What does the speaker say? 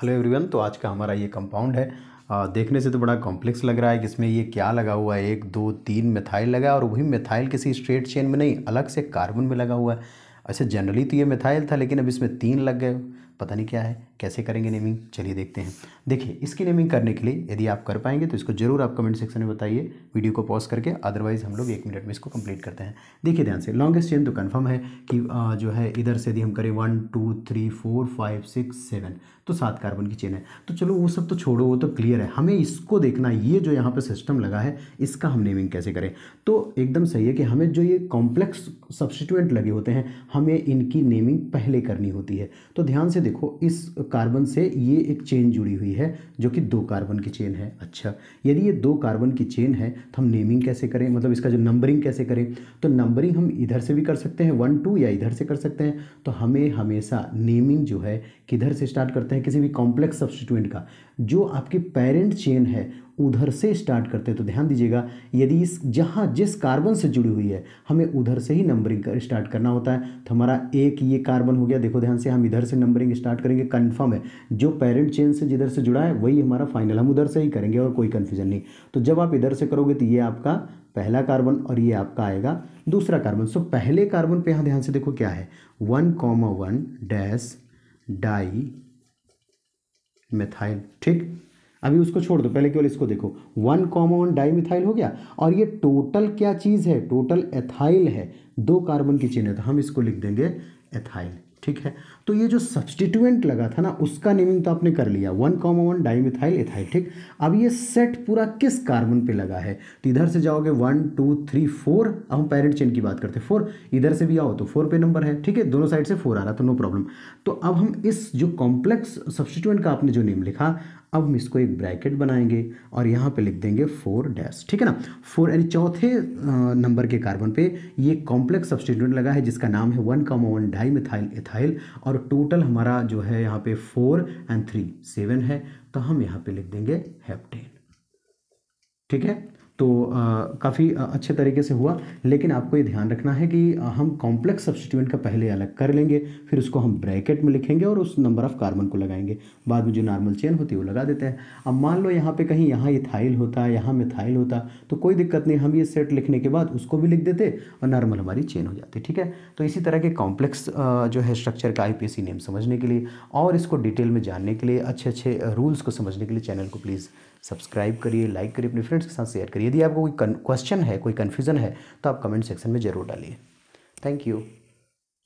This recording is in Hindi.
हेलो एवरीवन तो आज का हमारा ये कंपाउंड है आ, देखने से तो बड़ा कॉम्प्लेक्स लग रहा है कि इसमें ये क्या लगा हुआ है एक दो तीन मिथाइल लगा है और वही मिथाइल किसी स्ट्रेट चेन में नहीं अलग से कार्बन में लगा हुआ है अच्छा जनरली तो ये मिथाइल था लेकिन अब इसमें तीन लग गए पता नहीं क्या है कैसे करेंगे नेमिंग चलिए देखते हैं देखिए इसकी नेमिंग करने के लिए यदि आप कर पाएंगे तो इसको जरूर आप कमेंट सेक्शन में बताइए वीडियो को पॉज करके अदरवाइज हम लोग एक मिनट में इसको कंप्लीट करते हैं देखिए ध्यान से लॉन्गेस्ट चेन तो कन्फर्म है कि जो है इधर से यदि हम करें one two three four five six seven तो सात कार्बन की चेन है तो चलो वो सब तो छोड़ो वो तो क्लियर है हमें इसको देखना ये जो यहाँ पर सिस्टम लगा है इसका हम नेमिंग कैसे करें तो एकदम सही है कि हमें जो ये कॉम्प्लेक्स सब्सिट्यूएंट लगे होते हैं हमें इनकी नेमिंग पहले करनी होती है तो ध्यान से देखो इस कार्बन से ये एक चेन जुड़ी हुई है जो कि दो कार्बन की चेन है अच्छा यदि ये दो कार्बन की चेन है तो हम नेमिंग कैसे करें मतलब इसका जो नंबरिंग कैसे करें तो नंबरिंग हम इधर से भी कर सकते हैं वन टू या इधर से कर सकते हैं तो हमें हमेशा नेमिंग जो है किधर से स्टार्ट करते हैं किसी भी कॉम्प्लेक्स सब्सटीट्यूएंट का जो आपकी पेरेंट चेन है उधर से स्टार्ट करते हैं तो ध्यान दीजिएगा यदि इस जहाँ जिस कार्बन से जुड़ी हुई है हमें उधर से ही नंबरिंग कर, स्टार्ट करना होता है तो हमारा एक ये कार्बन हो गया देखो ध्यान से हम इधर से नंबरिंग स्टार्ट करेंगे कन्फर्म है जो पेरेंट चेन से जिधर से जुड़ा है वही हमारा फाइनल हम उधर से ही करेंगे और कोई कन्फ्यूजन नहीं तो जब आप इधर से करोगे तो ये आपका पहला कार्बन और ये आपका आएगा दूसरा कार्बन सो पहले कार्बन पर यहाँ ध्यान से देखो क्या है one comma one dash di methyl ठीक अभी उसको छोड़ दो पहले केवल इसको देखो वन कॉमन डाईमिथाइल हो गया और ये टोटल क्या चीज़ है टोटल एथाइल है दो कार्बन की चेन है तो हम इसको लिख देंगे एथाइल ठीक है तो ये जो सब्सटीट्यूएंट लगा था ना उसका नेमिंग तो आपने कर लिया one comma one dimethyl ethyl ठीक अब ये सेट पूरा किस कार्बन पे लगा है तो इधर से जाओगे वन टू थ्री फोर अब हम पैरेंट चेन की बात करते हैं फोर इधर से भी आओ तो फोर पे नंबर है ठीक है दोनों साइड से फोर आ रहा तो नो प्रॉब्लम तो अब हम इस जो कॉम्प्लेक्स सब्सटीट्यूएंट का आपने जो नेम लिखा अब हम इसको एक ब्रैकेट बनाएंगे और यहाँ पे लिख देंगे फोर डैश ठीक है ना फोर यानी चौथे नंबर के कार्बन पे ये कॉम्प्लेक्स सब्सटीट्यूट लगा है जिसका नाम है one comma one di methyl ethyl और टोटल हमारा जो है यहाँ पे फोर एंड थ्री सेवन है तो हम यहाँ पे लिख देंगे हेप्टेन ठीक है तो काफ़ी अच्छे तरीके से हुआ लेकिन आपको ये ध्यान रखना है कि हम कॉम्प्लेक्स सब्सिट्यूएंट का पहले अलग कर लेंगे फिर उसको हम ब्रैकेट में लिखेंगे और उस नंबर ऑफ़ कार्बन को लगाएंगे बाद में जो नॉर्मल चेन होती है वो लगा देते हैं अब मान लो यहाँ पे कहीं यहाँ ये थाइल होता यहाँ मिथाइल होता तो कोई दिक्कत नहीं हम ये सेट लिखने के बाद उसको भी लिख देते और नॉर्मल हमारी चेन हो जाती ठीक है तो इसी तरह के कॉम्प्लेक्स जो है स्ट्रक्चर का आई नेम समझने के लिए और इसको डिटेल में जानने के लिए अच्छे अच्छे रूल्स को समझने के लिए चैनल को प्लीज़ सब्सक्राइब करिए लाइक करिए अपने फ्रेंड्स के साथ शेयर करिए यदि आपको कोई क्वेश्चन है कोई कन्फ्यूज़न है तो आप कमेंट सेक्शन में ज़रूर डालिए थैंक यू